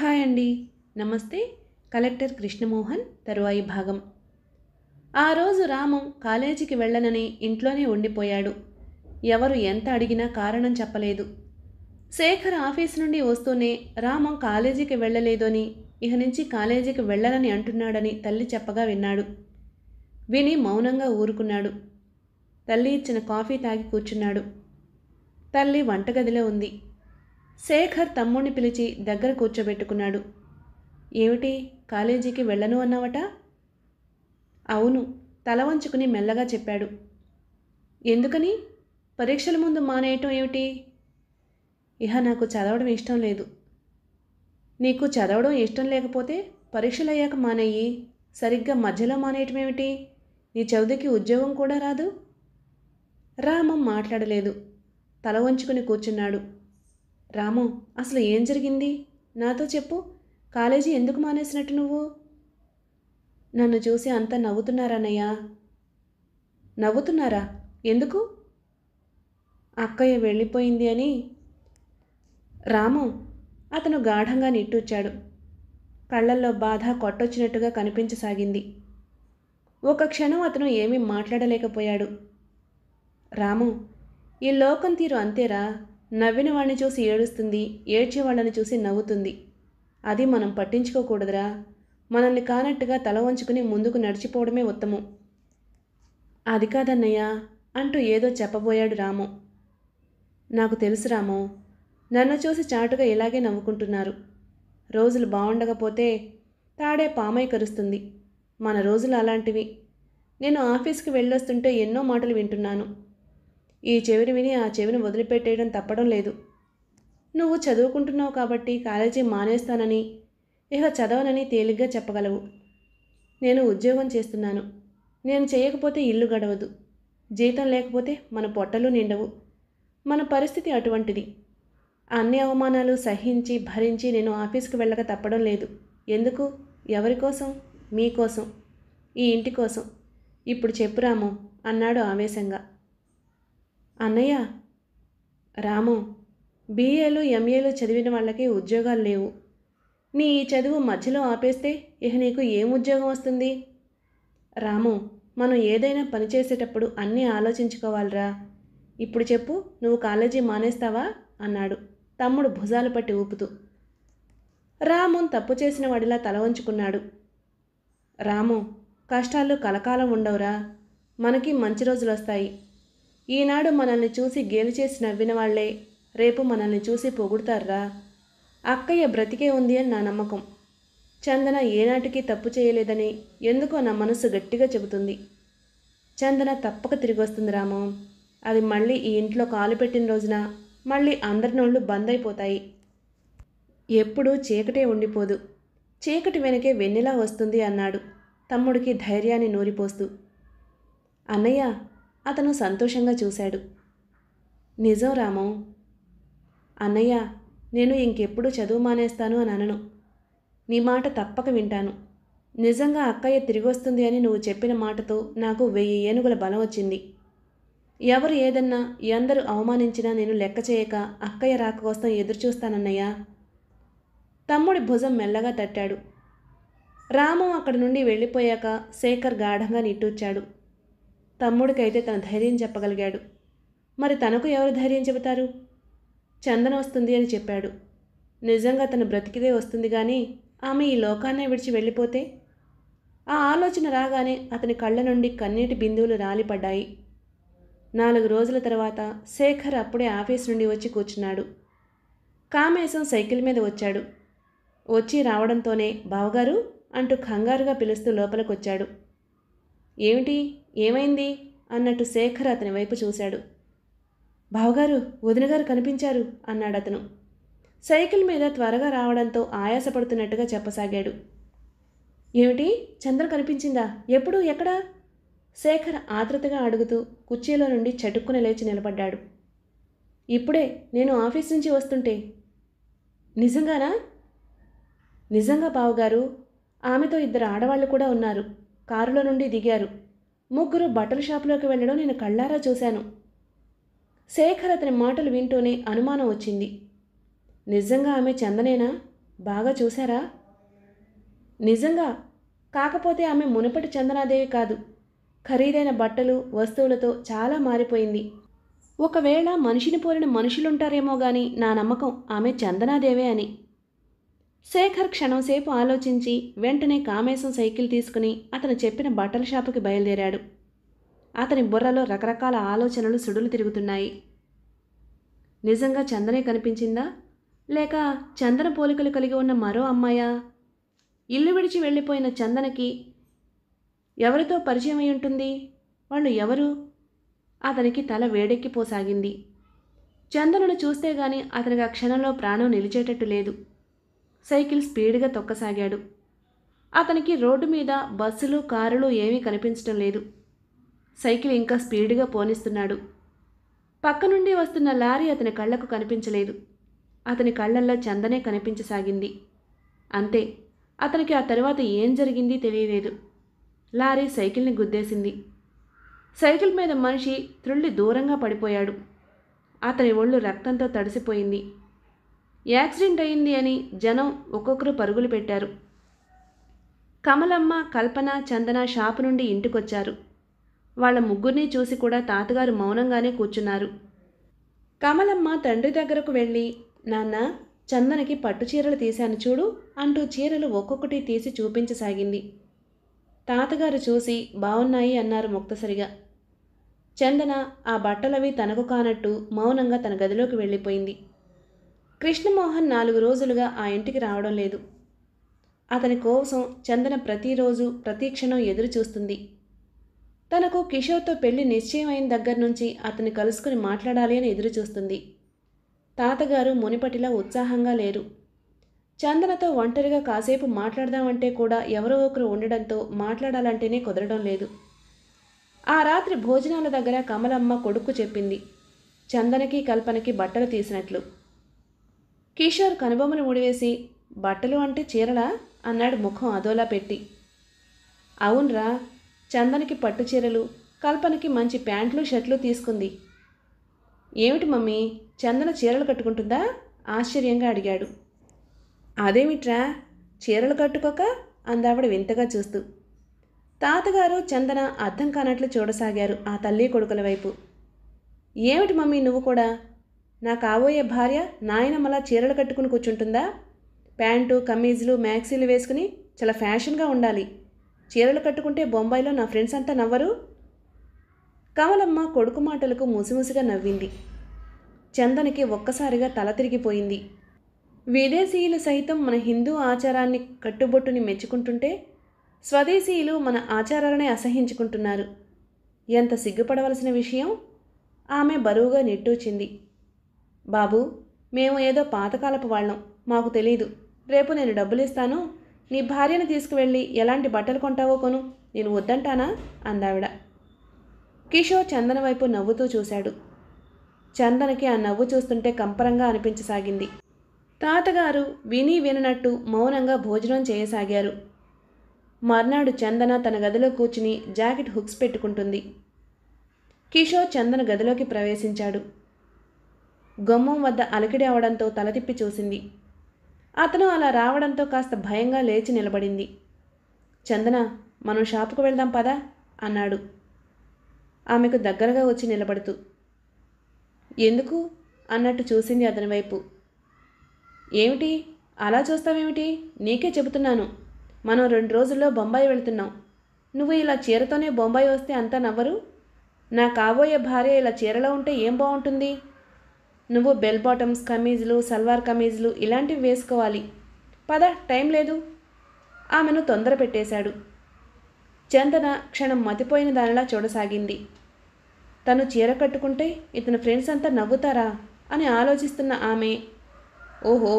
hi అండి నమస్తే collector Krishnamohan తరువాయి భాగం ఆ రోజు రాము కాలేజీకి వెళ్ళనని ఇంట్లోనే ఉండిపోయాడు ఎవరు ఎంత అడిగినా కారణం చెప్పలేదు శేఖర్ ఆఫీస్ నుండి వస్తూనే రాము కాలేజీకి అని ఇహ నుంచి కాలేజీకి వెళ్ళనని అంటున్నాడని తల్లి చెప్పగా విన్నాడు విని మౌనంగా ఊరుకున్నాడు తల్లి ఇచ్చిన కాఫీ తాగి కూర్చున్నాడు తల్లి వంటగదిలో ఉంది శేఖర్ తమ్ముణ్ణి పిలిచి దగ్గర కూర్చోబెట్టుకున్నాడు ఏమిటి కాలేజీకి వెళ్ళను అన్నావట అవును తల వంచుకుని మెల్లగా చెప్పాడు ఎందుకని పరీక్షల ముందు మానేయటం ఏమిటి ఇహ నాకు చదవడం ఇష్టం లేదు నీకు చదవడం ఇష్టం లేకపోతే పరీక్షలు అయ్యాక మానేయి సరిగ్గా మధ్యలో మానేయటం ఏమిటి నీ చదువుకి ఉద్యోగం కూడా రాదు రామం మాట్లాడలేదు తల వంచుకుని కూర్చున్నాడు రాము అసలు ఏం జరిగింది నాతో చెప్పు కాలేజీ ఎందుకు మానేసినట్టు నువ్వు నన్ను చూసి అంతా నవ్వుతున్నారన్నయ్యా నవ్వుతున్నారా ఎందుకు అక్కయ్య వెళ్ళిపోయింది అని రాము అతను గాఢంగా నిట్టూచ్చాడు కళ్ళల్లో బాధ కొట్టొచ్చినట్టుగా కనిపించసాగింది ఒక క్షణం అతను ఏమీ మాట్లాడలేకపోయాడు రాము ఈ లోకం తీరు అంతేరా నవ్విన వాడిని చూసి ఏడుస్తుంది ఏడ్చే వాళ్ళని చూసి నవ్వుతుంది అది మనం పట్టించుకోకూడదురా మనల్ని కానట్టుగా తల వంచుకుని ముందుకు నడిచిపోవడమే ఉత్తమం అది కాదన్నయ్య అంటూ ఏదో చెప్పబోయాడు రాము నాకు తెలుసు రాము నన్ను చూసి చాటుగా ఇలాగే నవ్వుకుంటున్నారు రోజులు బాగుండకపోతే తాడే పామై కరుస్తుంది మన రోజులు అలాంటివి నేను ఆఫీస్కి వెళ్ళొస్తుంటే ఎన్నో మాటలు వింటున్నాను ఈ చెవిని విని ఆ చెవిని వదిలిపెట్టేయడం తప్పడం లేదు నువ్వు చదువుకుంటున్నావు కాబట్టి కాలేజీ మానేస్తానని ఇక చదవనని తేలిగ్గా చెప్పగలవు నేను ఉద్యోగం చేస్తున్నాను నేను చేయకపోతే ఇల్లు గడవదు జీతం లేకపోతే మన పొట్టలు నిండవు మన పరిస్థితి అటువంటిది అన్ని అవమానాలు సహించి భరించి నేను ఆఫీస్కి వెళ్ళక తప్పడం లేదు ఎందుకు ఎవరి కోసం మీకోసం ఈ ఇంటి కోసం ఇప్పుడు చెప్పురాము అన్నాడు ఆవేశంగా అన్నయ్య రాము బీఏలు ఎంఏలు చదివిన వాళ్ళకి ఉద్యోగాలు లేవు నీ ఈ చదువు మధ్యలో ఆపేస్తే ఇక నీకు ఏం ఉద్యోగం వస్తుంది రాము మనం ఏదైనా పని చేసేటప్పుడు అన్నీ ఆలోచించుకోవాలిరా ఇప్పుడు చెప్పు నువ్వు కాలేజీ మానేస్తావా అన్నాడు తమ్ముడు భుజాలు పట్టి ఊపుతూ రాము తప్పు చేసిన వాడిలా తల వంచుకున్నాడు రాము కష్టాలు కలకాలం ఉండవురా మనకి మంచి రోజులు వస్తాయి ఈనాడు మనల్ని చూసి గేలి చేసి నవ్విన వాళ్లే రేపు మనల్ని చూసి పొగుడతారా అక్కయ్య బ్రతికే ఉంది అని నా నమ్మకం చందన ఏనాటికి తప్పు చేయలేదని ఎందుకో నా మనసు గట్టిగా చెబుతుంది చందన తప్పక తిరిగి వస్తుంది రాము అది మళ్ళీ ఈ ఇంట్లో కాలు పెట్టిన రోజున మళ్ళీ అందరి నోళ్ళు బంద్ అయిపోతాయి ఎప్పుడూ చీకటే ఉండిపోదు చీకటి వెనకే వెన్నెలా వస్తుంది అన్నాడు తమ్ముడికి ధైర్యాన్ని నూరిపోస్తూ అన్నయ్య అతను సంతోషంగా చూశాడు నిజం రామం అన్నయ్య నేను ఇంకెప్పుడు చదువు మానేస్తాను అని అనను నీ మాట తప్పక వింటాను నిజంగా అక్కయ్య తిరిగొస్తుంది అని నువ్వు చెప్పిన మాటతో నాకు వెయ్యి ఏనుగుల బలం వచ్చింది ఎవరు ఏదన్నా ఎందరూ అవమానించినా నేను లెక్క చేయక అక్కయ్య రాక కోసం ఎదురుచూస్తానన్నయ్యా తమ్ముడి భుజం మెల్లగా తట్టాడు రాము అక్కడి నుండి వెళ్ళిపోయాక శేఖర్ గాఢంగా నిట్టూర్చాడు తమ్ముడికైతే తన ధైర్యం చెప్పగలిగాడు మరి తనకు ఎవరు ధైర్యం చెబుతారు చందన వస్తుంది అని చెప్పాడు నిజంగా తను బ్రతికిదే వస్తుంది కానీ ఆమె ఈ లోకాన్నే విడిచి వెళ్ళిపోతే ఆ ఆలోచన రాగానే అతని కళ్ళ నుండి కన్నీటి బిందువులు రాలిపడ్డాయి నాలుగు రోజుల తర్వాత శేఖర్ అప్పుడే ఆఫీస్ నుండి వచ్చి కూర్చున్నాడు కామేశం సైకిల్ మీద వచ్చాడు వచ్చి రావడంతోనే బావగారు అంటూ కంగారుగా పిలుస్తూ లోపలికొచ్చాడు ఏమిటి ఏమైంది అన్నట్టు శేఖర్ అతని వైపు చూశాడు బావగారు వదినగారు కనిపించారు అన్నాడు అతను సైకిల్ మీద త్వరగా రావడంతో ఆయాసపడుతున్నట్టుగా చెప్పసాగాడు ఏమిటి చంద్ర కనిపించిందా ఎప్పుడు ఎక్కడా శేఖర్ ఆతృతగా అడుగుతూ కుర్చీలో నుండి చటుక్కున లేచి నిలబడ్డాడు ఇప్పుడే నేను ఆఫీస్ నుంచి వస్తుంటే నిజంగానా నిజంగా బావగారు ఆమెతో ఇద్దరు ఆడవాళ్ళు కూడా ఉన్నారు కారులో నుండి దిగారు ముగ్గురు బట్టల షాపులోకి వెళ్ళడం నేను కళ్ళారా చూశాను శేఖర్ అతని మాటలు వింటూనే అనుమానం వచ్చింది నిజంగా ఆమె చందనేనా బాగా చూశారా నిజంగా కాకపోతే ఆమె మునుపటి చందనాదేవి కాదు ఖరీదైన బట్టలు వస్తువులతో చాలా మారిపోయింది ఒకవేళ మనిషిని పోలిన మనుషులుంటారేమో గాని నా నమ్మకం ఆమె చందనాదేవే అని శేఖర్ క్షణంసేపు ఆలోచించి వెంటనే కామేశం సైకిల్ తీసుకుని అతను చెప్పిన బట్టల షాపుకి బయలుదేరాడు అతని బుర్రలో రకరకాల ఆలోచనలు సుడులు తిరుగుతున్నాయి నిజంగా చందనే కనిపించిందా లేక చందన పోలికలు కలిగి ఉన్న మరో అమ్మాయా ఇల్లు విడిచి వెళ్ళిపోయిన చందనకి ఎవరితో పరిచయం అయి ఉంటుంది వాళ్ళు ఎవరు అతనికి తల వేడెక్కిపోసాగింది చందనను చూస్తే గాని అతనికి ఆ క్షణంలో ప్రాణం నిలిచేటట్టు లేదు సైకిల్ స్పీడ్గా తొక్కసాగాడు అతనికి రోడ్డు మీద బస్సులు కారులు ఏమీ కనిపించడం లేదు సైకిల్ ఇంకా స్పీడ్గా పోనిస్తున్నాడు పక్క నుండి వస్తున్న లారీ అతని కళ్ళకు కనిపించలేదు అతని కళ్ళల్లో చందనే కనిపించసాగింది అంతే అతనికి ఆ తర్వాత ఏం జరిగింది తెలియలేదు లారీ సైకిల్ని గుద్దేసింది సైకిల్ మీద మనిషి త్రుళ్ళి దూరంగా పడిపోయాడు అతని ఒళ్ళు రక్తంతో తడిసిపోయింది యాక్సిడెంట్ అయింది అని జనం ఒక్కొక్కరు పరుగులు పెట్టారు కమలమ్మ కల్పన చందన షాపు నుండి ఇంటికొచ్చారు వాళ్ళ ముగ్గురిని చూసి కూడా తాతగారు మౌనంగానే కూర్చున్నారు కమలమ్మ తండ్రి దగ్గరకు వెళ్ళి నాన్న చందనకి పట్టు చీరలు తీశాను చూడు అంటూ చీరలు ఒక్కొక్కటి తీసి చూపించసాగింది తాతగారు చూసి బాగున్నాయి అన్నారు ముక్తసరిగా చందన ఆ బట్టలవి తనకు కానట్టు మౌనంగా తన గదిలోకి వెళ్ళిపోయింది కృష్ణమోహన్ నాలుగు రోజులుగా ఆ ఇంటికి రావడం లేదు అతని కోసం చందన ప్రతిరోజు ప్రతీక్షణం ఎదురు చూస్తుంది తనకు కిషోర్తో పెళ్లి నిశ్చయమైన దగ్గర నుంచి అతన్ని కలుసుకుని మాట్లాడాలి అని ఎదురు చూస్తుంది తాతగారు మునిపటిలా ఉత్సాహంగా లేరు చందనతో ఒంటరిగా కాసేపు మాట్లాడదామంటే కూడా ఎవరో ఒకరు ఉండడంతో మాట్లాడాలంటేనే కుదరడం లేదు ఆ రాత్రి భోజనాల దగ్గర కమలమ్మ కొడుకు చెప్పింది చందనకి కల్పనకి బట్టలు తీసినట్లు కిషోర్ కనుబొమ్మను ముడివేసి బట్టలు అంటే చీరలా అన్నాడు ముఖం అదోలా పెట్టి అవునరా చందనికి పట్టు చీరలు కల్పనకి మంచి ప్యాంట్లు షర్ట్లు తీసుకుంది ఏమిటి మమ్మీ చందన చీరలు కట్టుకుంటుందా ఆశ్చర్యంగా అడిగాడు అదేమిట్రా చీరలు కట్టుకోక అందావిడ వింతగా చూస్తూ తాతగారు చందన అర్థం కానట్లు చూడసాగారు ఆ తల్లి కొడుకుల వైపు ఏమిటి మమ్మీ నువ్వు కూడా నా కాబోయే భార్య నాయనమ్మలా చీరలు కట్టుకుని కూర్చుంటుందా ప్యాంటు కమీజులు మ్యాక్సీలు వేసుకుని చాలా ఫ్యాషన్గా ఉండాలి చీరలు కట్టుకుంటే బొంబాయిలో నా ఫ్రెండ్స్ అంతా నవ్వరు కమలమ్మ కొడుకు మాటలకు ముసిముసిగా నవ్వింది చందనికి ఒక్కసారిగా తల తిరిగిపోయింది విదేశీయులు సైతం మన హిందూ ఆచారాన్ని కట్టుబొట్టుని మెచ్చుకుంటుంటే స్వదేశీయులు మన ఆచారాలనే అసహించుకుంటున్నారు ఎంత సిగ్గుపడవలసిన విషయం ఆమె బరువుగా నిట్టూచింది బాబు మేము ఏదో పాతకాలపు వాళ్ళం మాకు తెలీదు రేపు నేను డబ్బులు ఇస్తాను నీ భార్యను తీసుకువెళ్ళి ఎలాంటి బట్టలు కొంటావో కొను నేను వద్దంటానా అందావిడ కిషోర్ చందన వైపు నవ్వుతూ చూశాడు చందనకి ఆ నవ్వు చూస్తుంటే కంపరంగా అనిపించసాగింది తాతగారు విని విననట్టు మౌనంగా భోజనం చేయసాగారు మర్నాడు చందన తన గదిలో కూర్చుని జాకెట్ హుక్స్ పెట్టుకుంటుంది కిషోర్ చందన గదిలోకి ప్రవేశించాడు గమ్మం వద్ద అలకిడి అవడంతో తలతిప్పి చూసింది అతను అలా రావడంతో కాస్త భయంగా లేచి నిలబడింది చందన మనం షాపుకు వెళ్దాం పదా అన్నాడు ఆమెకు దగ్గరగా వచ్చి నిలబడుతూ ఎందుకు అన్నట్టు చూసింది అతని వైపు ఏమిటి అలా చూస్తావేమిటి నీకే చెబుతున్నాను మనం రెండు రోజుల్లో బొంబాయి వెళ్తున్నాం నువ్వు ఇలా చీరతోనే బొంబాయి వస్తే అంతా నవ్వరు నా కాబోయే భార్య ఇలా చీరలో ఉంటే ఏం బాగుంటుంది నువ్వు బెల్ బాటమ్స్ కమీజులు సల్వార్ కమీజులు ఇలాంటివి వేసుకోవాలి పద టైం లేదు ఆమెను తొందర పెట్టేశాడు చందన క్షణం మతిపోయిన దానిలా చూడసాగింది తను చీర కట్టుకుంటే ఇతని ఫ్రెండ్స్ అంతా నవ్వుతారా అని ఆలోచిస్తున్న ఆమె ఓహో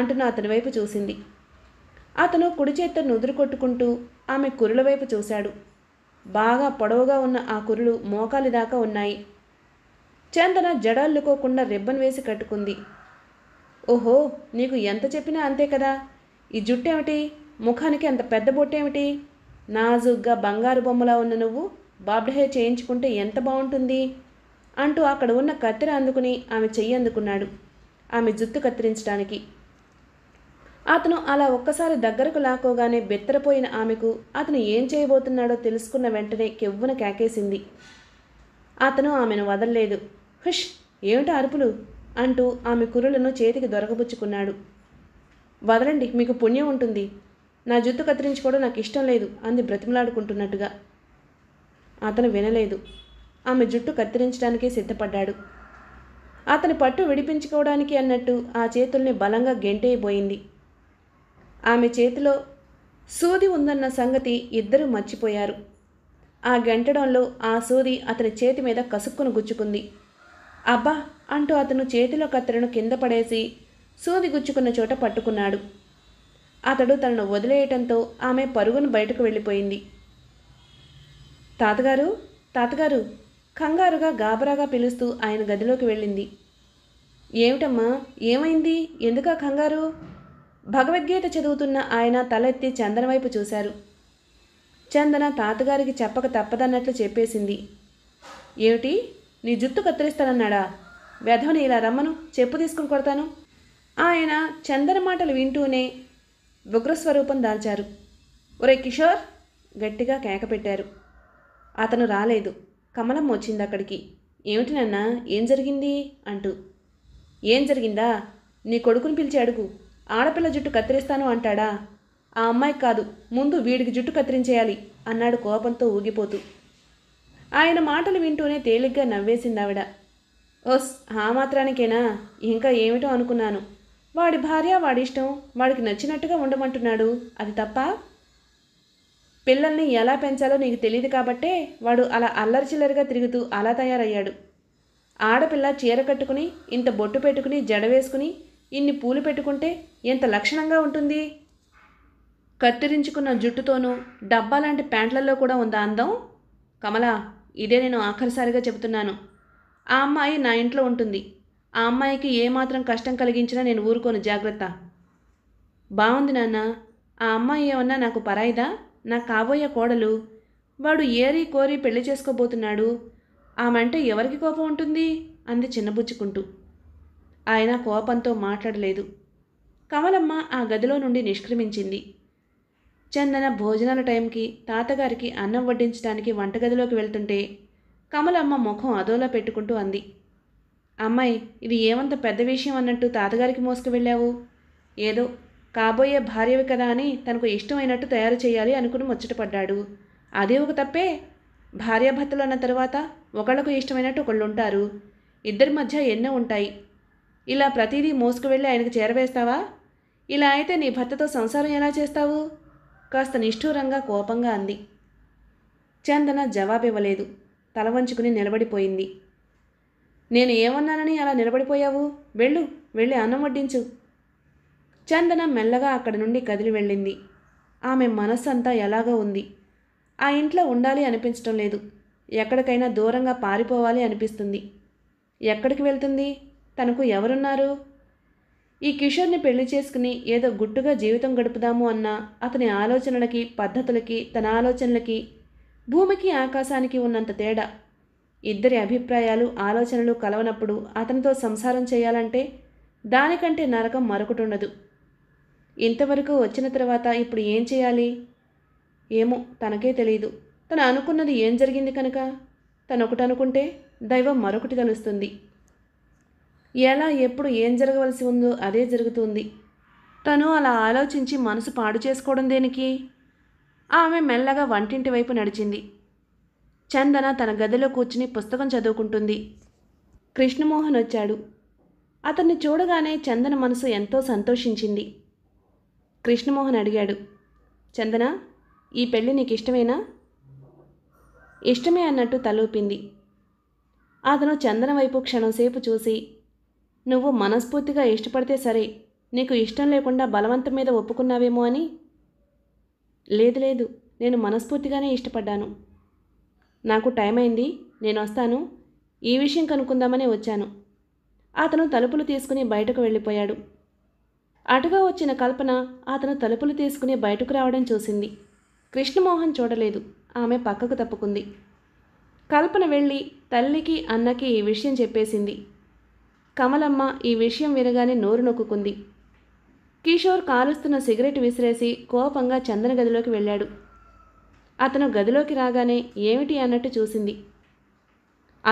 అంటున్న అతని వైపు చూసింది అతను కుడి చేత్తో నుదురు కొట్టుకుంటూ ఆమె కురుల వైపు చూశాడు బాగా పొడవుగా ఉన్న ఆ కురులు మోకాలి దాకా ఉన్నాయి చందన జడల్లుకోకుండా రిబ్బన్ వేసి కట్టుకుంది ఓహో నీకు ఎంత చెప్పినా అంతే కదా ఈ జుట్టు ఏమిటి ముఖానికి అంత పెద్ద బొట్టేమిటి నాజుగ్గా బంగారు బొమ్మలా ఉన్న నువ్వు బాబ్డహే చేయించుకుంటే ఎంత బాగుంటుంది అంటూ అక్కడ ఉన్న కత్తెర అందుకుని ఆమె చెయ్యి అందుకున్నాడు ఆమె జుత్తు కత్తిరించడానికి అతను అలా ఒక్కసారి దగ్గరకు లాక్కోగానే బెత్తరపోయిన ఆమెకు అతను ఏం చేయబోతున్నాడో తెలుసుకున్న వెంటనే కెవ్వున కేకేసింది అతను ఆమెను వదల్లేదు హుష్ ఏమిటి అరుపులు అంటూ ఆమె కురులను చేతికి దొరకబుచ్చుకున్నాడు వదలండి మీకు పుణ్యం ఉంటుంది నా జుత్తు కత్తిరించుకోవడం నాకు ఇష్టం లేదు అంది బ్రతిమలాడుకుంటున్నట్టుగా అతను వినలేదు ఆమె జుట్టు కత్తిరించడానికే సిద్ధపడ్డాడు అతని పట్టు విడిపించుకోవడానికి అన్నట్టు ఆ చేతుల్ని బలంగా గెంటేయబోయింది ఆమె చేతిలో సూది ఉందన్న సంగతి ఇద్దరూ మర్చిపోయారు ఆ గెంటడంలో ఆ సూది అతని చేతి మీద కసుక్కును గుచ్చుకుంది అబ్బా అంటూ అతను చేతిలో కత్తెరను కింద పడేసి సూది గుచ్చుకున్న చోట పట్టుకున్నాడు అతడు తనను వదిలేయటంతో ఆమె పరుగును బయటకు వెళ్ళిపోయింది తాతగారు తాతగారు కంగారుగా గాబరాగా పిలుస్తూ ఆయన గదిలోకి వెళ్ళింది ఏమిటమ్మా ఏమైంది ఎందుకా కంగారు భగవద్గీత చదువుతున్న ఆయన తలెత్తి చందన వైపు చూశారు చందన తాతగారికి చెప్పక తప్పదన్నట్లు చెప్పేసింది ఏమిటి నీ జుట్టు కత్తిరిస్తానన్నాడా వెధవని ఇలా రమ్మను చెప్పు తీసుకుని కొడతాను ఆయన చందన మాటలు వింటూనే ఉగ్రస్వరూపం దాల్చారు ఒరే కిషోర్ గట్టిగా కేక పెట్టారు అతను రాలేదు కమలం వచ్చింది అక్కడికి ఏమిటినన్నా ఏం జరిగింది అంటూ ఏం జరిగిందా నీ కొడుకుని పిలిచి అడుగు ఆడపిల్ల జుట్టు కత్తిరిస్తాను అంటాడా ఆ అమ్మాయికి కాదు ముందు వీడికి జుట్టు కత్తిరించేయాలి అన్నాడు కోపంతో ఊగిపోతూ ఆయన మాటలు వింటూనే తేలిగ్గా నవ్వేసింది ఆవిడ ఓస్ ఆ మాత్రానికేనా ఇంకా ఏమిటో అనుకున్నాను వాడి భార్య వాడిష్టం వాడికి నచ్చినట్టుగా ఉండమంటున్నాడు అది తప్ప పిల్లల్ని ఎలా పెంచాలో నీకు తెలియదు కాబట్టే వాడు అలా అల్లరిచిల్లరిగా తిరుగుతూ అలా తయారయ్యాడు ఆడపిల్ల చీర కట్టుకుని ఇంత బొట్టు పెట్టుకుని జడ వేసుకుని ఇన్ని పూలు పెట్టుకుంటే ఎంత లక్షణంగా ఉంటుంది కత్తిరించుకున్న జుట్టుతోనూ డబ్బా లాంటి ప్యాంట్లలో కూడా ఉందా అందం కమలా ఇదే నేను ఆఖరిసారిగా చెబుతున్నాను ఆ అమ్మాయి నా ఇంట్లో ఉంటుంది ఆ అమ్మాయికి ఏమాత్రం కష్టం కలిగించినా నేను ఊరుకోను జాగ్రత్త బాగుంది నాన్న ఆ అమ్మాయి ఏమన్నా నాకు పరాయిదా నా కాబోయే కోడలు వాడు ఏరి కోరి పెళ్లి చేసుకోబోతున్నాడు అంటే ఎవరికి కోపం ఉంటుంది అంది చిన్నబుచ్చుకుంటూ ఆయన కోపంతో మాట్లాడలేదు కమలమ్మ ఆ గదిలో నుండి నిష్క్రమించింది చందన భోజనాల టైంకి తాతగారికి అన్నం వడ్డించడానికి వంటగదిలోకి వెళ్తుంటే కమలమ్మ ముఖం అదోలా పెట్టుకుంటూ అంది అమ్మాయి ఇది ఏమంత పెద్ద విషయం అన్నట్టు తాతగారికి మోసుకు వెళ్ళావు ఏదో కాబోయే భార్యవి కదా అని తనకు ఇష్టమైనట్టు తయారు చేయాలి అనుకుని ముచ్చటపడ్డాడు అదే ఒక తప్పే భార్యాభర్తలు అన్న తర్వాత ఒకళ్ళకు ఇష్టమైనట్టు ఒకళ్ళు ఉంటారు ఇద్దరి మధ్య ఎన్నో ఉంటాయి ఇలా ప్రతిదీ మోసుకు వెళ్ళి ఆయనకు చేరవేస్తావా ఇలా అయితే నీ భర్తతో సంసారం ఎలా చేస్తావు కాస్త నిష్ఠూరంగా కోపంగా అంది చందన జవాబివ్వలేదు తల వంచుకుని నిలబడిపోయింది నేను ఏమన్నానని అలా నిలబడిపోయావు వెళ్ళు వెళ్ళి అన్నం వడ్డించు చందన మెల్లగా అక్కడి నుండి కదిలి వెళ్ళింది ఆమె మనస్సంతా ఎలాగో ఉంది ఆ ఇంట్లో ఉండాలి అనిపించటం లేదు ఎక్కడికైనా దూరంగా పారిపోవాలి అనిపిస్తుంది ఎక్కడికి వెళ్తుంది తనకు ఎవరున్నారు ఈ కిషోర్ని పెళ్లి చేసుకుని ఏదో గుట్టుగా జీవితం గడుపుదాము అన్న అతని ఆలోచనలకి పద్ధతులకి తన ఆలోచనలకి భూమికి ఆకాశానికి ఉన్నంత తేడా ఇద్దరి అభిప్రాయాలు ఆలోచనలు కలవనప్పుడు అతనితో సంసారం చేయాలంటే దానికంటే నరకం మరొకటి ఉండదు ఇంతవరకు వచ్చిన తర్వాత ఇప్పుడు ఏం చేయాలి ఏమో తనకే తెలియదు తను అనుకున్నది ఏం జరిగింది కనుక ఒకటి అనుకుంటే దైవం మరొకటి కలుస్తుంది ఎలా ఎప్పుడు ఏం జరగవలసి ఉందో అదే జరుగుతుంది తను అలా ఆలోచించి మనసు పాడు చేసుకోవడం దేనికి ఆమె మెల్లగా వంటింటి వైపు నడిచింది చందన తన గదిలో కూర్చుని పుస్తకం చదువుకుంటుంది కృష్ణమోహన్ వచ్చాడు అతన్ని చూడగానే చందన మనసు ఎంతో సంతోషించింది కృష్ణమోహన్ అడిగాడు చందన ఈ పెళ్ళి నీకు ఇష్టమేనా ఇష్టమే అన్నట్టు తలూపింది అతను చందన వైపు క్షణంసేపు చూసి నువ్వు మనస్ఫూర్తిగా ఇష్టపడితే సరే నీకు ఇష్టం లేకుండా బలవంతం మీద ఒప్పుకున్నావేమో అని లేదు లేదు నేను మనస్ఫూర్తిగానే ఇష్టపడ్డాను నాకు టైం అయింది నేను వస్తాను ఈ విషయం కనుక్కుందామనే వచ్చాను అతను తలుపులు తీసుకుని బయటకు వెళ్ళిపోయాడు అటుగా వచ్చిన కల్పన అతను తలుపులు తీసుకుని బయటకు రావడం చూసింది కృష్ణమోహన్ చూడలేదు ఆమె పక్కకు తప్పుకుంది కల్పన వెళ్ళి తల్లికి అన్నకి ఈ విషయం చెప్పేసింది కమలమ్మ ఈ విషయం వినగానే నోరు నొక్కుంది కిషోర్ కాలుస్తున్న సిగరెట్ విసిరేసి కోపంగా చందన గదిలోకి వెళ్ళాడు అతను గదిలోకి రాగానే ఏమిటి అన్నట్టు చూసింది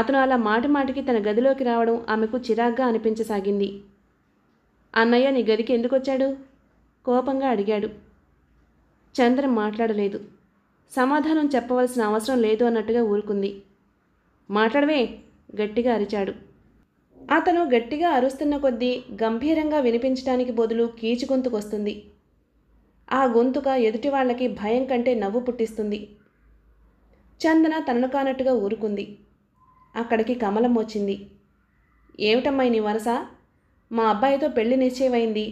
అతను అలా మాటిమాటికి తన గదిలోకి రావడం ఆమెకు చిరాగ్గా అనిపించసాగింది అన్నయ్య నీ గదికి ఎందుకొచ్చాడు కోపంగా అడిగాడు చంద్ర మాట్లాడలేదు సమాధానం చెప్పవలసిన అవసరం లేదు అన్నట్టుగా ఊరుకుంది మాట్లాడవే గట్టిగా అరిచాడు అతను గట్టిగా అరుస్తున్న కొద్దీ గంభీరంగా వినిపించడానికి బదులు కీచు గొంతుకొస్తుంది ఆ గొంతుక ఎదుటి వాళ్ళకి భయం కంటే నవ్వు పుట్టిస్తుంది చందన తనను కానట్టుగా ఊరుకుంది అక్కడికి కమలం వచ్చింది ఏమిటమ్మాయి నీ వరస మా అబ్బాయితో పెళ్లి నిశ్చయమైంది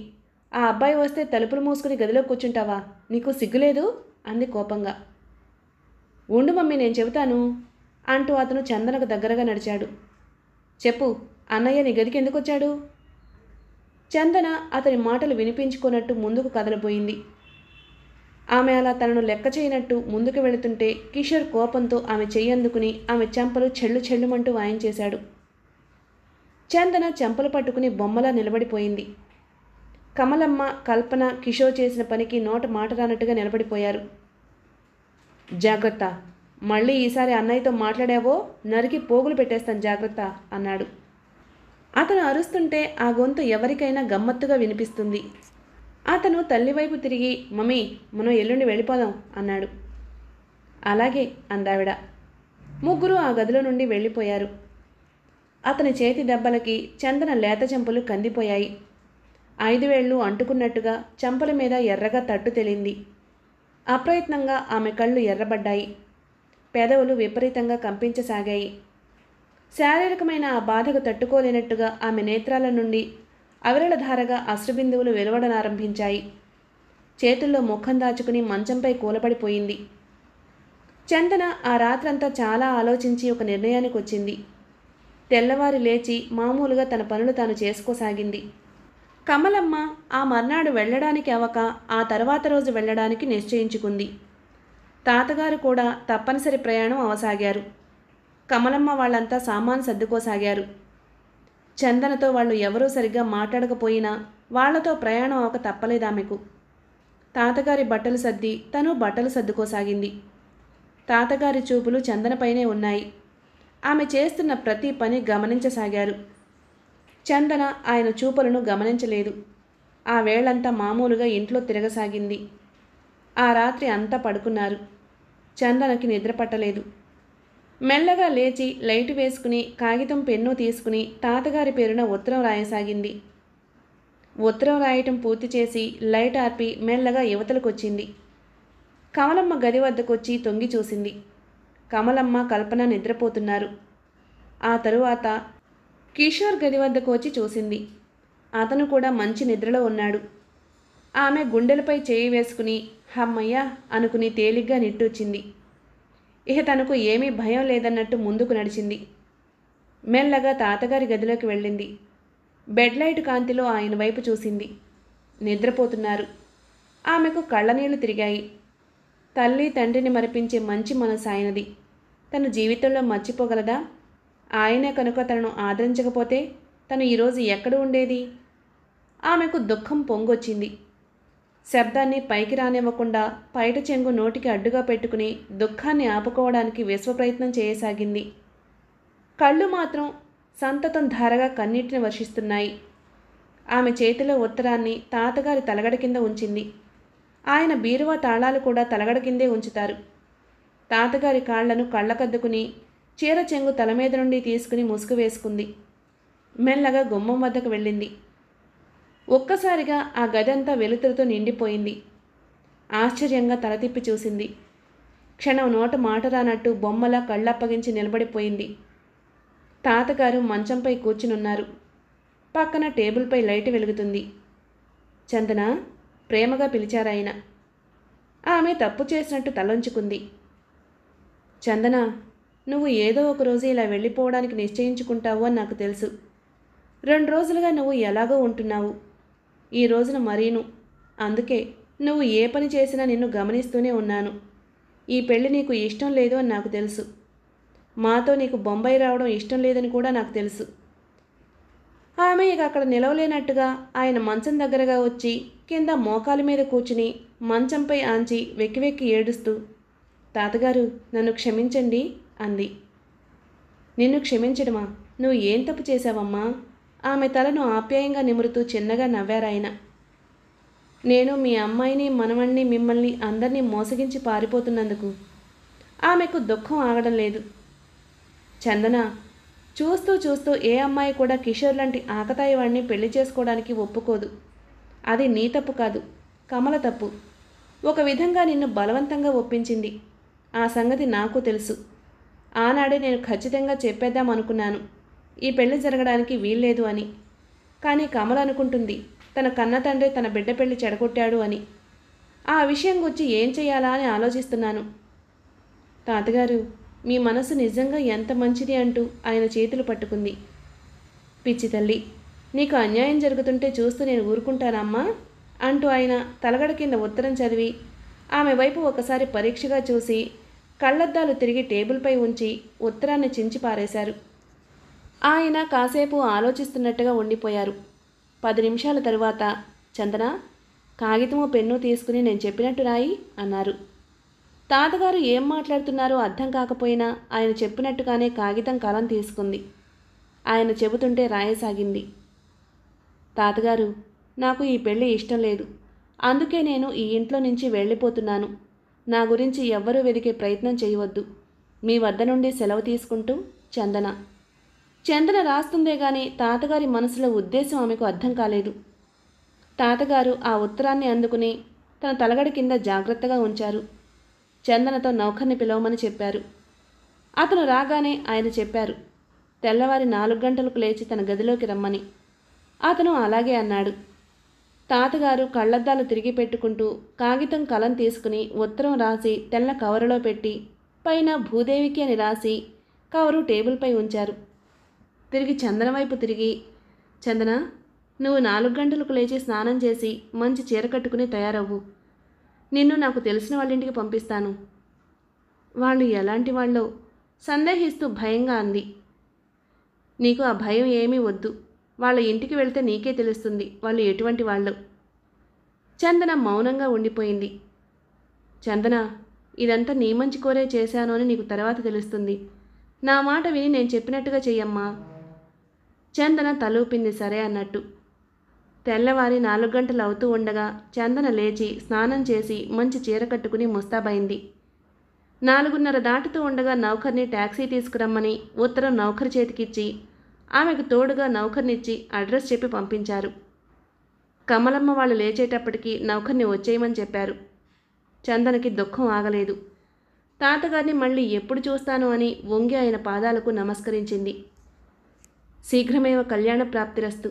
ఆ అబ్బాయి వస్తే తలుపులు మూసుకుని గదిలో కూర్చుంటావా నీకు సిగ్గులేదు అంది కోపంగా ఉండు మమ్మీ నేను చెబుతాను అంటూ అతను చందనకు దగ్గరగా నడిచాడు చెప్పు అన్నయ్య నీ గదికి ఎందుకు వచ్చాడు చందన అతని మాటలు వినిపించుకున్నట్టు ముందుకు కదలబోయింది ఆమె అలా తనను లెక్క చేయనట్టు ముందుకు వెళుతుంటే కిషోర్ కోపంతో ఆమె చెయ్యందుకుని ఆమె చెంపలు చెళ్ళు చెళ్ళుమంటూ వాయించేశాడు చందన చెంపలు పట్టుకుని బొమ్మలా నిలబడిపోయింది కమలమ్మ కల్పన కిషోర్ చేసిన పనికి నోట మాట రానట్టుగా నిలబడిపోయారు జాగ్రత్త మళ్ళీ ఈసారి అన్నయ్యతో మాట్లాడావో నరికి పోగులు పెట్టేస్తాను జాగ్రత్త అన్నాడు అతను అరుస్తుంటే ఆ గొంతు ఎవరికైనా గమ్మత్తుగా వినిపిస్తుంది అతను తల్లివైపు తిరిగి మమ్మీ మనం ఎల్లుండి వెళ్ళిపోదాం అన్నాడు అలాగే అందావిడ ముగ్గురు ఆ గదిలో నుండి వెళ్ళిపోయారు అతని చేతి దెబ్బలకి చందన లేత చెంపలు కందిపోయాయి ఐదు వేళ్ళు అంటుకున్నట్టుగా చెంపల మీద ఎర్రగా తట్టు తెలింది అప్రయత్నంగా ఆమె కళ్ళు ఎర్రబడ్డాయి పెదవులు విపరీతంగా కంపించసాగాయి శారీరకమైన ఆ బాధకు తట్టుకోలేనట్టుగా ఆమె నేత్రాల నుండి అవిరళధారగా అశ్రుబిందువులు వెలువడనారంభించాయి చేతుల్లో ముఖం దాచుకుని మంచంపై కూలపడిపోయింది చందన ఆ రాత్రంతా చాలా ఆలోచించి ఒక నిర్ణయానికి వచ్చింది తెల్లవారి లేచి మామూలుగా తన పనులు తాను చేసుకోసాగింది కమలమ్మ ఆ మర్నాడు వెళ్ళడానికి అవక ఆ తర్వాత రోజు వెళ్ళడానికి నిశ్చయించుకుంది తాతగారు కూడా తప్పనిసరి ప్రయాణం అవసాగారు కమలమ్మ వాళ్ళంతా సామాన్ సర్దుకోసాగారు చందనతో వాళ్ళు ఎవరూ సరిగ్గా మాట్లాడకపోయినా వాళ్లతో ప్రయాణం అవక తప్పలేదామెకు తాతగారి బట్టలు సర్ది తను బట్టలు సర్దుకోసాగింది తాతగారి చూపులు చందనపైనే ఉన్నాయి ఆమె చేస్తున్న ప్రతి పని గమనించసాగారు చందన ఆయన చూపులను గమనించలేదు ఆ వేళంతా మామూలుగా ఇంట్లో తిరగసాగింది ఆ రాత్రి అంతా పడుకున్నారు చందనకి నిద్ర పట్టలేదు మెల్లగా లేచి లైట్ వేసుకుని కాగితం పెన్ను తీసుకుని తాతగారి పేరున ఉత్తరం రాయసాగింది ఉత్తరం రాయటం పూర్తి చేసి లైట్ ఆర్పి మెల్లగా యువతలకొచ్చింది కమలమ్మ గది వద్దకొచ్చి తొంగి చూసింది కమలమ్మ కల్పన నిద్రపోతున్నారు ఆ తరువాత కిషోర్ గది వద్దకు వచ్చి చూసింది అతను కూడా మంచి నిద్రలో ఉన్నాడు ఆమె గుండెలపై చేయి వేసుకుని హమ్మయ్య అనుకుని తేలిగ్గా నిట్టూచింది ఇహ తనకు ఏమీ భయం లేదన్నట్టు ముందుకు నడిచింది మెల్లగా తాతగారి గదిలోకి వెళ్ళింది బెడ్ లైట్ కాంతిలో ఆయన వైపు చూసింది నిద్రపోతున్నారు ఆమెకు కళ్ళనీళ్లు తిరిగాయి తల్లి తండ్రిని మరిపించే మంచి మనసు ఆయనది తన జీవితంలో మర్చిపోగలదా ఆయనే కనుక తనను ఆదరించకపోతే తను ఈరోజు ఎక్కడ ఉండేది ఆమెకు దుఃఖం పొంగొచ్చింది శబ్దాన్ని పైకి రానివ్వకుండా పైట చెంగు నోటికి అడ్డుగా పెట్టుకుని దుఃఖాన్ని ఆపుకోవడానికి విశ్వప్రయత్నం చేయసాగింది కళ్ళు మాత్రం సంతతం ధారగా కన్నీటిని వర్షిస్తున్నాయి ఆమె చేతిలో ఉత్తరాన్ని తాతగారి తలగడ కింద ఉంచింది ఆయన బీరువా తాళాలు కూడా తలగడ కిందే ఉంచుతారు తాతగారి కాళ్లను కళ్ళకద్దుకుని చీర చెంగు తల మీద నుండి తీసుకుని ముసుగు వేసుకుంది మెల్లగా గుమ్మం వద్దకు వెళ్ళింది ఒక్కసారిగా ఆ గదంతా వెలుతురుతో నిండిపోయింది ఆశ్చర్యంగా తలతిప్పి చూసింది క్షణం నోట మాట రానట్టు బొమ్మలా కళ్ళప్పగించి నిలబడిపోయింది తాతగారు మంచంపై కూర్చునున్నారు పక్కన టేబుల్పై లైట్ వెలుగుతుంది చందన ప్రేమగా పిలిచారాయన ఆమె తప్పు చేసినట్టు తలంచుకుంది చందన నువ్వు ఏదో ఒకరోజు ఇలా వెళ్ళిపోవడానికి నిశ్చయించుకుంటావు అని నాకు తెలుసు రెండు రోజులుగా నువ్వు ఎలాగో ఉంటున్నావు ఈ రోజున మరీను అందుకే నువ్వు ఏ పని చేసినా నిన్ను గమనిస్తూనే ఉన్నాను ఈ పెళ్లి నీకు ఇష్టం లేదు అని నాకు తెలుసు మాతో నీకు బొంబాయి రావడం ఇష్టం లేదని కూడా నాకు తెలుసు ఆమె ఇక అక్కడ నిలవలేనట్టుగా ఆయన మంచం దగ్గరగా వచ్చి కింద మోకాల మీద కూర్చుని మంచంపై ఆంచి వెక్కి వెక్కి ఏడుస్తూ తాతగారు నన్ను క్షమించండి అంది నిన్ను క్షమించడమా నువ్వు ఏం తప్పు చేశావమ్మా ఆమె తలను ఆప్యాయంగా నిమురుతూ చిన్నగా నవ్వారాయన నేను మీ అమ్మాయిని మనవణ్ణి మిమ్మల్ని అందరినీ మోసగించి పారిపోతున్నందుకు ఆమెకు దుఃఖం ఆగడం లేదు చందన చూస్తూ చూస్తూ ఏ అమ్మాయి కూడా కిషోర్ లాంటి ఆకతాయి వాడిని పెళ్లి చేసుకోవడానికి ఒప్పుకోదు అది నీ తప్పు కాదు కమల తప్పు ఒక విధంగా నిన్ను బలవంతంగా ఒప్పించింది ఆ సంగతి నాకు తెలుసు ఆనాడే నేను ఖచ్చితంగా చెప్పేద్దాం అనుకున్నాను ఈ పెళ్లి జరగడానికి వీల్లేదు అని కానీ కమల అనుకుంటుంది తన కన్న తండ్రి తన బిడ్డ పెళ్లి చెడగొట్టాడు అని ఆ విషయం గురించి ఏం చేయాలా అని ఆలోచిస్తున్నాను తాతగారు మీ మనసు నిజంగా ఎంత మంచిది అంటూ ఆయన చేతులు పట్టుకుంది పిచ్చి తల్లి నీకు అన్యాయం జరుగుతుంటే చూస్తూ నేను ఊరుకుంటానమ్మా అంటూ ఆయన తలగడ కింద ఉత్తరం చదివి ఆమె వైపు ఒకసారి పరీక్షగా చూసి కళ్ళద్దాలు తిరిగి టేబుల్పై ఉంచి ఉత్తరాన్ని చించి పారేశారు ఆయన కాసేపు ఆలోచిస్తున్నట్టుగా ఉండిపోయారు పది నిమిషాల తరువాత చందన కాగితము పెన్ను తీసుకుని నేను చెప్పినట్టు రాయి అన్నారు తాతగారు ఏం మాట్లాడుతున్నారో అర్థం కాకపోయినా ఆయన చెప్పినట్టుగానే కాగితం కలం తీసుకుంది ఆయన చెబుతుంటే రాయసాగింది తాతగారు నాకు ఈ పెళ్ళి ఇష్టం లేదు అందుకే నేను ఈ ఇంట్లో నుంచి వెళ్ళిపోతున్నాను నా గురించి ఎవ్వరూ వెదికే ప్రయత్నం చేయవద్దు మీ వద్ద నుండి సెలవు తీసుకుంటూ చందన చందన రాస్తుందే గాని తాతగారి మనసులో ఉద్దేశం ఆమెకు అర్థం కాలేదు తాతగారు ఆ ఉత్తరాన్ని అందుకుని తన తలగడ కింద జాగ్రత్తగా ఉంచారు చందనతో నౌకర్ని పిలవమని చెప్పారు అతను రాగానే ఆయన చెప్పారు తెల్లవారి నాలుగు గంటలకు లేచి తన గదిలోకి రమ్మని అతను అలాగే అన్నాడు తాతగారు కళ్ళద్దాలు తిరిగి పెట్టుకుంటూ కాగితం కలం తీసుకుని ఉత్తరం రాసి తెల్ల కవరులో పెట్టి పైన భూదేవికి అని రాసి కవరు టేబుల్పై ఉంచారు తిరిగి చందన వైపు తిరిగి చందన నువ్వు నాలుగు గంటలకు లేచి స్నానం చేసి మంచి చీర కట్టుకుని తయారవ్వు నిన్ను నాకు తెలిసిన వాళ్ళింటికి పంపిస్తాను వాళ్ళు ఎలాంటి వాళ్ళో సందేహిస్తూ భయంగా అంది నీకు ఆ భయం ఏమీ వద్దు వాళ్ళ ఇంటికి వెళ్తే నీకే తెలుస్తుంది వాళ్ళు ఎటువంటి వాళ్ళు చందన మౌనంగా ఉండిపోయింది చందన ఇదంతా నీ మంచి కోరే చేశాను అని నీకు తర్వాత తెలుస్తుంది నా మాట విని నేను చెప్పినట్టుగా చెయ్యమ్మా చందన తలూపింది సరే అన్నట్టు తెల్లవారి నాలుగు గంటలు అవుతూ ఉండగా చందన లేచి స్నానం చేసి మంచి చీర కట్టుకుని ముస్తాబైంది నాలుగున్నర దాటుతూ ఉండగా నౌకర్ని ట్యాక్సీ తీసుకురమ్మని ఉత్తరం నౌకర్ చేతికిచ్చి ఆమెకు తోడుగా నౌకర్నిచ్చి అడ్రస్ చెప్పి పంపించారు కమలమ్మ వాళ్ళు లేచేటప్పటికి నౌకర్ని వచ్చేయమని చెప్పారు చందనకి దుఃఖం ఆగలేదు తాతగారిని మళ్ళీ ఎప్పుడు చూస్తాను అని వంగి ఆయన పాదాలకు నమస్కరించింది శీఘ్రమేవ కళ్యాణ ప్రాప్తిరస్తు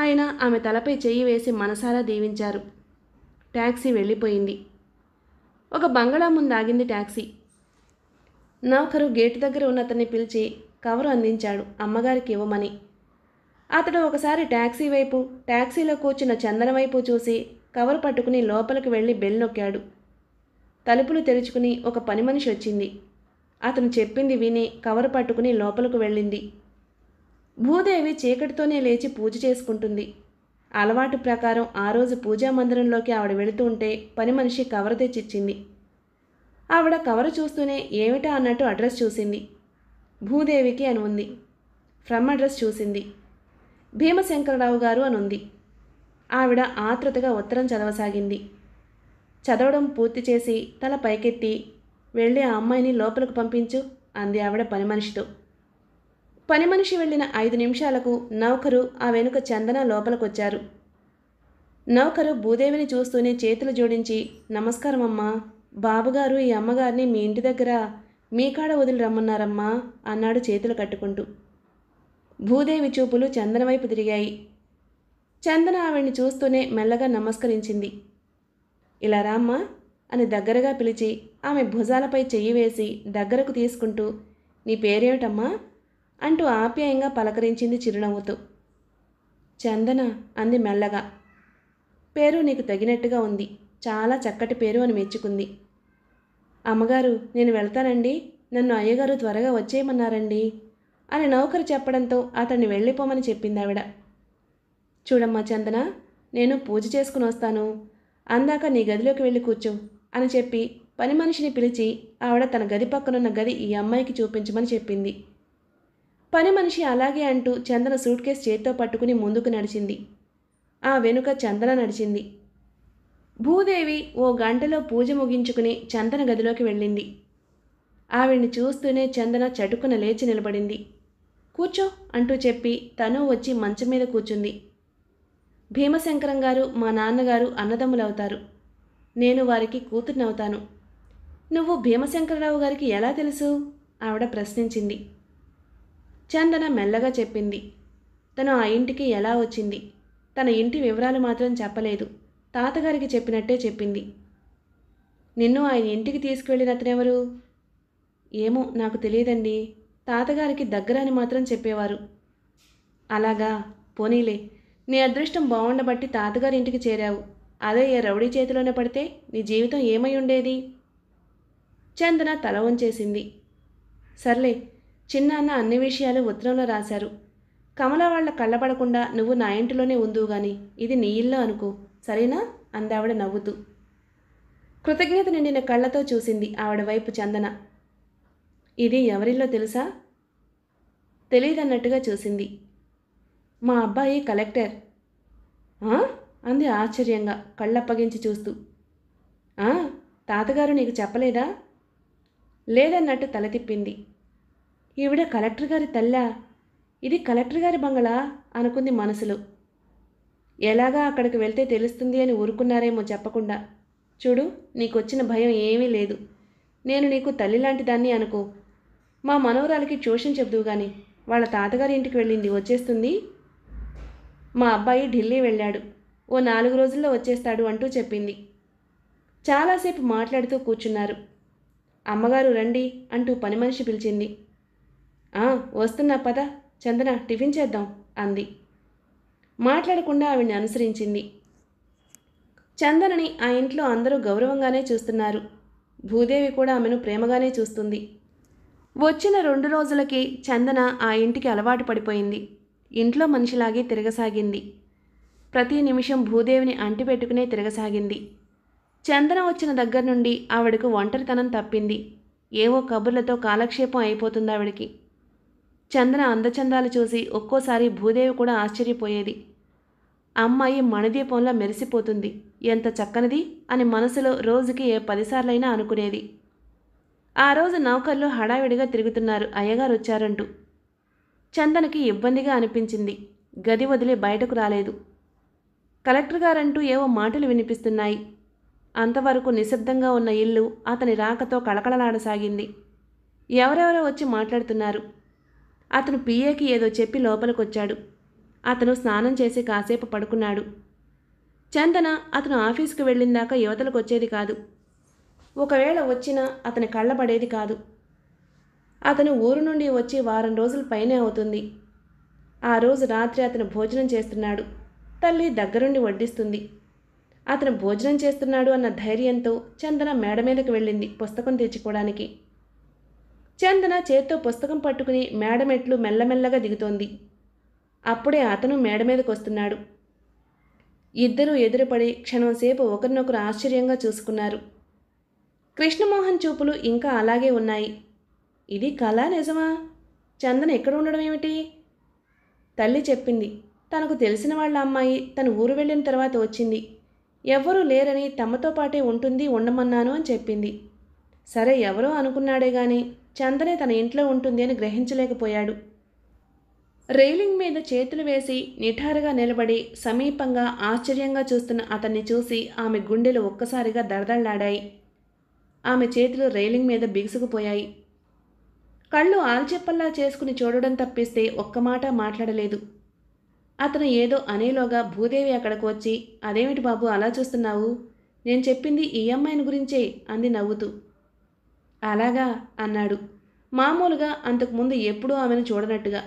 ఆయన ఆమె తలపై చెయ్యి వేసి మనసారా దీవించారు ట్యాక్సీ వెళ్ళిపోయింది ఒక బంగళా ముందాగింది ట్యాక్సీ నౌకరు గేటు దగ్గర ఉన్న అతన్ని పిలిచి కవరు అందించాడు అమ్మగారికి ఇవ్వమని అతడు ఒకసారి ట్యాక్సీ వైపు ట్యాక్సీలో కూర్చున్న చందన వైపు చూసి కవరు పట్టుకుని లోపలికి వెళ్ళి బెల్ నొక్కాడు తలుపులు తెరుచుకుని ఒక పని మనిషి వచ్చింది అతను చెప్పింది విని కవరు పట్టుకుని లోపలకు వెళ్ళింది భూదేవి చీకటితోనే లేచి పూజ చేసుకుంటుంది అలవాటు ప్రకారం ఆ రోజు పూజా మందిరంలోకి ఆవిడ వెళుతూ ఉంటే పని మనిషి కవర్ తెచ్చిచ్చింది ఆవిడ కవర్ చూస్తూనే ఏమిటా అన్నట్టు అడ్రస్ చూసింది భూదేవికి అని ఉంది ఫ్రమ్ అడ్రస్ చూసింది భీమశంకరరావు గారు అని ఉంది ఆవిడ ఆతృతగా ఉత్తరం చదవసాగింది చదవడం పూర్తి చేసి తల పైకెత్తి వెళ్ళి ఆ అమ్మాయిని లోపలికి పంపించు అంది ఆవిడ పని మనిషితో పని మనిషి వెళ్ళిన ఐదు నిమిషాలకు నౌకరు ఆ వెనుక చందన లోపలికొచ్చారు నౌకరు భూదేవిని చూస్తూనే చేతులు జోడించి నమస్కారం అమ్మా బాబుగారు ఈ అమ్మగారిని మీ ఇంటి దగ్గర మీ కాడ వదిలి రమ్మన్నారమ్మా అన్నాడు చేతులు కట్టుకుంటూ భూదేవి చూపులు చందన వైపు తిరిగాయి చందన ఆవిడ్ని చూస్తూనే మెల్లగా నమస్కరించింది ఇలా రామ్మా అని దగ్గరగా పిలిచి ఆమె భుజాలపై చెయ్యి వేసి దగ్గరకు తీసుకుంటూ నీ పేరేమిటమ్మా అంటూ ఆప్యాయంగా పలకరించింది చిరునవ్వుతూ చందన అంది మెల్లగా పేరు నీకు తగినట్టుగా ఉంది చాలా చక్కటి పేరు అని మెచ్చుకుంది అమ్మగారు నేను వెళ్తానండి నన్ను అయ్యగారు త్వరగా వచ్చేయమన్నారండి అని నౌకరు చెప్పడంతో అతన్ని వెళ్ళిపోమని చెప్పింది ఆవిడ చూడమ్మా చందన నేను పూజ చేసుకుని వస్తాను అందాక నీ గదిలోకి వెళ్ళి కూర్చో అని చెప్పి పని మనిషిని పిలిచి ఆవిడ తన గది పక్కనున్న గది ఈ అమ్మాయికి చూపించమని చెప్పింది పని మనిషి అలాగే అంటూ చందన సూట్ కేస్ చేత్తో పట్టుకుని ముందుకు నడిచింది ఆ వెనుక చందన నడిచింది భూదేవి ఓ గంటలో పూజ ముగించుకుని చందన గదిలోకి వెళ్ళింది ఆవిడ్ని చూస్తూనే చందన చటుకున లేచి నిలబడింది కూర్చో అంటూ చెప్పి తను వచ్చి మంచం మీద కూర్చుంది భీమశంకరం గారు మా నాన్నగారు అన్నదమ్ములవుతారు నేను వారికి కూతుర్నవుతాను నువ్వు భీమశంకరరావు గారికి ఎలా తెలుసు ఆవిడ ప్రశ్నించింది చందన మెల్లగా చెప్పింది తను ఆ ఇంటికి ఎలా వచ్చింది తన ఇంటి వివరాలు మాత్రం చెప్పలేదు తాతగారికి చెప్పినట్టే చెప్పింది నిన్ను ఆయన ఇంటికి తీసుకువెళ్ళిన అతనెవరు ఏమో నాకు తెలియదండి తాతగారికి దగ్గర అని మాత్రం చెప్పేవారు అలాగా పోనీలే నీ అదృష్టం బాగుండబట్టి తాతగారి ఇంటికి చేరావు అదే ఏ రౌడీ చేతిలోనే పడితే నీ జీవితం ఏమై ఉండేది చందన తల వంచేసింది సర్లే చిన్నాన్న అన్ని విషయాలు ఉత్తరంలో రాశారు కమల వాళ్ళ కళ్ళపడకుండా నువ్వు నా ఇంటిలోనే ఉందువు గాని ఇది నీ ఇల్లు అనుకో సరేనా అందావిడ నవ్వుతూ కృతజ్ఞత నిండిన కళ్ళతో చూసింది ఆవిడ వైపు చందన ఇది ఎవరిల్లో తెలుసా తెలియదన్నట్టుగా చూసింది మా అబ్బాయి కలెక్టర్ అంది ఆశ్చర్యంగా కళ్ళప్పగించి చూస్తూ తాతగారు నీకు చెప్పలేదా లేదన్నట్టు తల తిప్పింది ఈవిడ కలెక్టర్ గారి తల్ల ఇది కలెక్టర్ గారి బంగళా అనుకుంది మనసులో ఎలాగా అక్కడికి వెళ్తే తెలుస్తుంది అని ఊరుకున్నారేమో చెప్పకుండా చూడు నీకొచ్చిన భయం ఏమీ లేదు నేను నీకు తల్లి లాంటి దాన్ని అనుకో మా మనవరాలకి ట్యూషన్ చెబుదువు కానీ వాళ్ళ తాతగారి ఇంటికి వెళ్ళింది వచ్చేస్తుంది మా అబ్బాయి ఢిల్లీ వెళ్ళాడు ఓ నాలుగు రోజుల్లో వచ్చేస్తాడు అంటూ చెప్పింది చాలాసేపు మాట్లాడుతూ కూర్చున్నారు అమ్మగారు రండి అంటూ పని మనిషి పిలిచింది వస్తున్నా పద చందన టిఫిన్ చేద్దాం అంది మాట్లాడకుండా ఆవిడ్ని అనుసరించింది చందనని ఆ ఇంట్లో అందరూ గౌరవంగానే చూస్తున్నారు భూదేవి కూడా ఆమెను ప్రేమగానే చూస్తుంది వచ్చిన రెండు రోజులకి చందన ఆ ఇంటికి అలవాటు పడిపోయింది ఇంట్లో మనిషిలాగే తిరగసాగింది ప్రతి నిమిషం భూదేవిని అంటిపెట్టుకునే తిరగసాగింది చందన వచ్చిన దగ్గర నుండి ఆవిడకు ఒంటరితనం తప్పింది ఏవో కబుర్లతో కాలక్షేపం అయిపోతుంది ఆవిడకి చందన అందచందాలు చూసి ఒక్కోసారి భూదేవి కూడా ఆశ్చర్యపోయేది అమ్మాయి మణిదీపంలో మెరిసిపోతుంది ఎంత చక్కనిది అని మనసులో రోజుకి ఏ పదిసార్లైనా అనుకునేది ఆ రోజు నౌకర్లు హడావిడిగా తిరుగుతున్నారు అయ్యగారు వచ్చారంటూ చందనకి ఇబ్బందిగా అనిపించింది గది వదిలి బయటకు రాలేదు కలెక్టర్ గారంటూ ఏవో మాటలు వినిపిస్తున్నాయి అంతవరకు నిశ్శబ్దంగా ఉన్న ఇల్లు అతని రాకతో కళకళలాడసాగింది ఎవరెవరో వచ్చి మాట్లాడుతున్నారు అతను పిఏకి ఏదో చెప్పి లోపలికొచ్చాడు అతను స్నానం చేసి కాసేపు పడుకున్నాడు చందన అతను ఆఫీస్కి వెళ్ళిందాక యువతలకు వచ్చేది కాదు ఒకవేళ వచ్చినా అతని కళ్ళబడేది కాదు అతను ఊరు నుండి వచ్చి వారం రోజుల పైనే అవుతుంది ఆ రోజు రాత్రి అతను భోజనం చేస్తున్నాడు తల్లి దగ్గరుండి వడ్డిస్తుంది అతను భోజనం చేస్తున్నాడు అన్న ధైర్యంతో చందన మేడ మీదకి వెళ్ళింది పుస్తకం తెచ్చుకోవడానికి చందన చేత్తో పుస్తకం పట్టుకుని మేడమెట్లు మెల్లమెల్లగా దిగుతోంది అప్పుడే అతను మేడ మీదకు వస్తున్నాడు ఇద్దరూ ఎదురుపడి క్షణంసేపు ఒకరినొకరు ఆశ్చర్యంగా చూసుకున్నారు కృష్ణమోహన్ చూపులు ఇంకా అలాగే ఉన్నాయి ఇది కళ నిజమా చందన ఎక్కడ ఉండడం ఏమిటి తల్లి చెప్పింది తనకు తెలిసిన వాళ్ళ అమ్మాయి తను ఊరు వెళ్ళిన తర్వాత వచ్చింది ఎవ్వరూ లేరని తమతో పాటే ఉంటుంది ఉండమన్నాను అని చెప్పింది సరే ఎవరో అనుకున్నాడే కానీ చందనే తన ఇంట్లో ఉంటుంది అని గ్రహించలేకపోయాడు రైలింగ్ మీద చేతులు వేసి నిఠారుగా నిలబడి సమీపంగా ఆశ్చర్యంగా చూస్తున్న అతన్ని చూసి ఆమె గుండెలు ఒక్కసారిగా దడదళ్లాడాయి ఆమె చేతులు రైలింగ్ మీద బిగుసుకుపోయాయి కళ్ళు ఆల్చెప్పల్లా చేసుకుని చూడడం తప్పిస్తే ఒక్క మాట మాట్లాడలేదు అతను ఏదో అనేలోగా భూదేవి అక్కడికి వచ్చి అదేమిటి బాబు అలా చూస్తున్నావు నేను చెప్పింది ఈ అమ్మాయిని గురించే అంది నవ్వుతూ అలాగా అన్నాడు మామూలుగా అంతకుముందు ఎప్పుడూ ఆమెను చూడనట్టుగా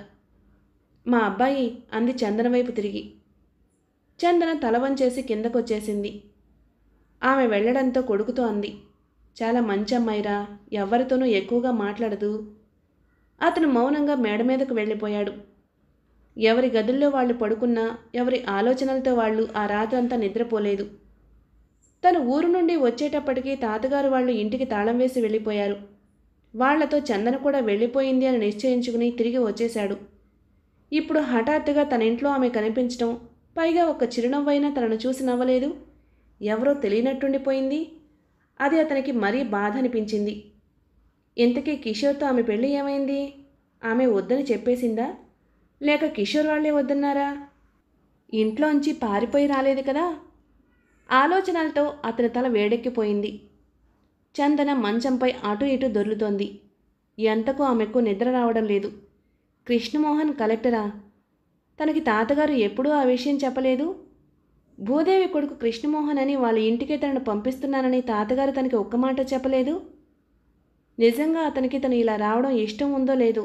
మా అబ్బాయి అంది చందన వైపు తిరిగి చందన తలవంచేసి కిందకొచ్చేసింది ఆమె వెళ్లడంతో కొడుకుతో అంది చాలా మంచి అమ్మాయిరా ఎవరితోనూ ఎక్కువగా మాట్లాడదు అతను మౌనంగా మేడ మీదకు వెళ్ళిపోయాడు ఎవరి గదుల్లో వాళ్ళు పడుకున్నా ఎవరి ఆలోచనలతో వాళ్ళు ఆ రాత్రంతా నిద్రపోలేదు తను ఊరు నుండి వచ్చేటప్పటికీ తాతగారు వాళ్ళు ఇంటికి తాళం వేసి వెళ్ళిపోయారు వాళ్లతో చందన కూడా వెళ్ళిపోయింది అని నిశ్చయించుకుని తిరిగి వచ్చేశాడు ఇప్పుడు హఠాత్తుగా తన ఇంట్లో ఆమె కనిపించటం పైగా ఒక చిరునవ్వైనా తనను చూసి నవ్వలేదు ఎవరో తెలియనట్టుండిపోయింది అది అతనికి మరీ బాధ అనిపించింది ఇంతకీ కిషోర్తో ఆమె పెళ్ళి ఏమైంది ఆమె వద్దని చెప్పేసిందా లేక కిషోర్ వాళ్లే వద్దన్నారా ఇంట్లోంచి పారిపోయి రాలేదు కదా ఆలోచనలతో అతని తల వేడెక్కిపోయింది చందన మంచంపై అటు ఇటు దొర్లుతోంది ఎంతకు ఆమెకు నిద్ర రావడం లేదు కృష్ణమోహన్ కలెక్టరా తనకి తాతగారు ఎప్పుడూ ఆ విషయం చెప్పలేదు భూదేవి కొడుకు కృష్ణమోహన్ అని వాళ్ళ ఇంటికి తనను పంపిస్తున్నానని తాతగారు తనకి ఒక్క మాట చెప్పలేదు నిజంగా అతనికి తను ఇలా రావడం ఇష్టం ఉందో లేదు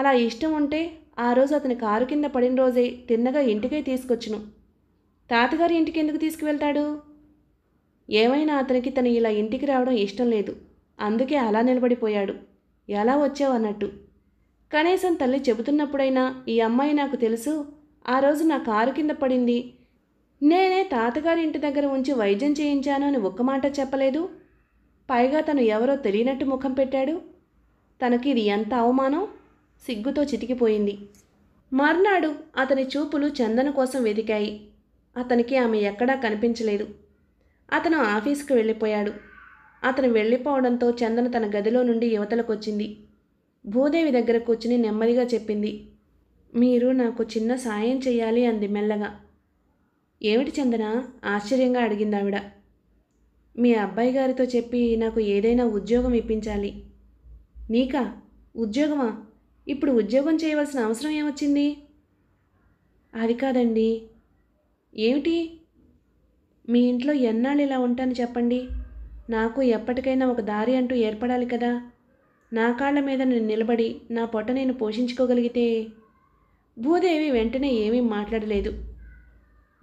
అలా ఇష్టం ఉంటే ఆ రోజు అతని కారు కింద పడిన రోజే తిన్నగా ఇంటికే తీసుకొచ్చును తాతగారి ఇంటికి ఎందుకు తీసుకువెళ్తాడు ఏమైనా అతనికి తను ఇలా ఇంటికి రావడం ఇష్టం లేదు అందుకే అలా నిలబడిపోయాడు ఎలా వచ్చావు అన్నట్టు కనీసం తల్లి చెబుతున్నప్పుడైనా ఈ అమ్మాయి నాకు తెలుసు ఆ రోజు నా కారు కింద పడింది నేనే తాతగారి ఇంటి దగ్గర ఉంచి వైద్యం చేయించాను అని ఒక్క మాట చెప్పలేదు పైగా తను ఎవరో తెలియనట్టు ముఖం పెట్టాడు తనకి ఇది ఎంత అవమానం సిగ్గుతో చితికిపోయింది మర్నాడు అతని చూపులు చందన కోసం వెతికాయి అతనికి ఆమె ఎక్కడా కనిపించలేదు అతను ఆఫీస్కి వెళ్ళిపోయాడు అతను వెళ్ళిపోవడంతో చందన తన గదిలో నుండి యువతలకొచ్చింది భూదేవి దగ్గర కూర్చుని నెమ్మదిగా చెప్పింది మీరు నాకు చిన్న సాయం చేయాలి అంది మెల్లగా ఏమిటి చందన ఆశ్చర్యంగా అడిగింది ఆవిడ మీ అబ్బాయి గారితో చెప్పి నాకు ఏదైనా ఉద్యోగం ఇప్పించాలి నీకా ఉద్యోగమా ఇప్పుడు ఉద్యోగం చేయవలసిన అవసరం ఏమొచ్చింది అది కాదండి ఏమిటి మీ ఇంట్లో ఎన్నాళ్ళు ఇలా ఉంటాను చెప్పండి నాకు ఎప్పటికైనా ఒక దారి అంటూ ఏర్పడాలి కదా నా కాళ్ళ మీద నేను నిలబడి నా పొట్ట నేను పోషించుకోగలిగితే భూదేవి వెంటనే ఏమీ మాట్లాడలేదు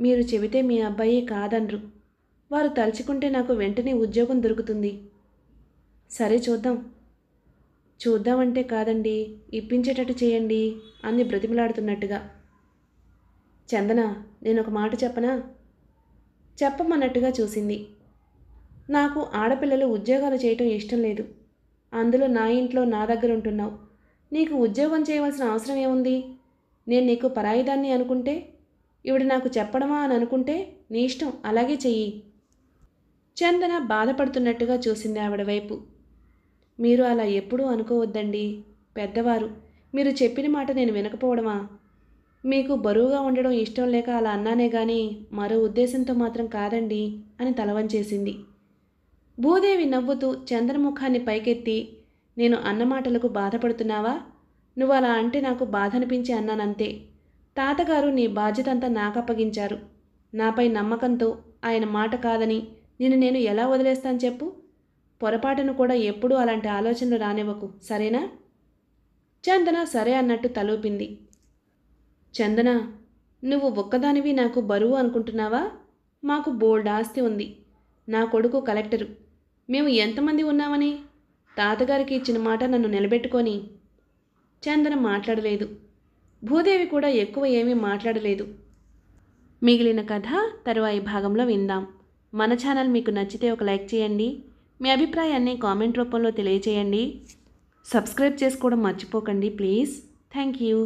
మీరు చెబితే మీ అబ్బాయి కాదనరు వారు తలుచుకుంటే నాకు వెంటనే ఉద్యోగం దొరుకుతుంది సరే చూద్దాం చూద్దామంటే కాదండి ఇప్పించేటట్టు చేయండి అంది బ్రతిమలాడుతున్నట్టుగా చందన నేను ఒక మాట చెప్పనా చెప్పమన్నట్టుగా చూసింది నాకు ఆడపిల్లలు ఉద్యోగాలు చేయటం ఇష్టం లేదు అందులో నా ఇంట్లో నా దగ్గర ఉంటున్నావు నీకు ఉద్యోగం చేయవలసిన అవసరం ఏముంది నేను నీకు పరాయిదాన్ని అనుకుంటే ఇవిడ నాకు చెప్పడమా అని అనుకుంటే నీ ఇష్టం అలాగే చెయ్యి చందన బాధపడుతున్నట్టుగా చూసింది ఆవిడ వైపు మీరు అలా ఎప్పుడూ అనుకోవద్దండి పెద్దవారు మీరు చెప్పిన మాట నేను వినకపోవడమా మీకు బరువుగా ఉండడం ఇష్టం లేక అలా అన్నానే కానీ మరో ఉద్దేశంతో మాత్రం కాదండి అని తలవంచేసింది భూదేవి నవ్వుతూ చంద్రముఖాన్ని పైకెత్తి నేను అన్నమాటలకు బాధపడుతున్నావా నువ్వు అలా అంటే నాకు బాధ అనిపించి అన్నానంతే తాతగారు నీ బాధ్యత అంతా నాకప్పగించారు నాపై నమ్మకంతో ఆయన మాట కాదని నిన్ను నేను ఎలా వదిలేస్తాను చెప్పు పొరపాటును కూడా ఎప్పుడూ అలాంటి ఆలోచనలు రానివ్వకు సరేనా చందన సరే అన్నట్టు తలూపింది చందన నువ్వు ఒక్కదానివి నాకు బరువు అనుకుంటున్నావా మాకు బోల్డ్ ఆస్తి ఉంది నా కొడుకు కలెక్టరు మేము ఎంతమంది ఉన్నామని తాతగారికి ఇచ్చిన మాట నన్ను నిలబెట్టుకొని చందన మాట్లాడలేదు భూదేవి కూడా ఎక్కువ ఏమీ మాట్లాడలేదు మిగిలిన కథ తరువాయి భాగంలో విందాం మన ఛానల్ మీకు నచ్చితే ఒక లైక్ చేయండి మీ అభిప్రాయాన్ని కామెంట్ రూపంలో తెలియచేయండి సబ్స్క్రైబ్ చేసుకోవడం మర్చిపోకండి ప్లీజ్ థ్యాంక్ యూ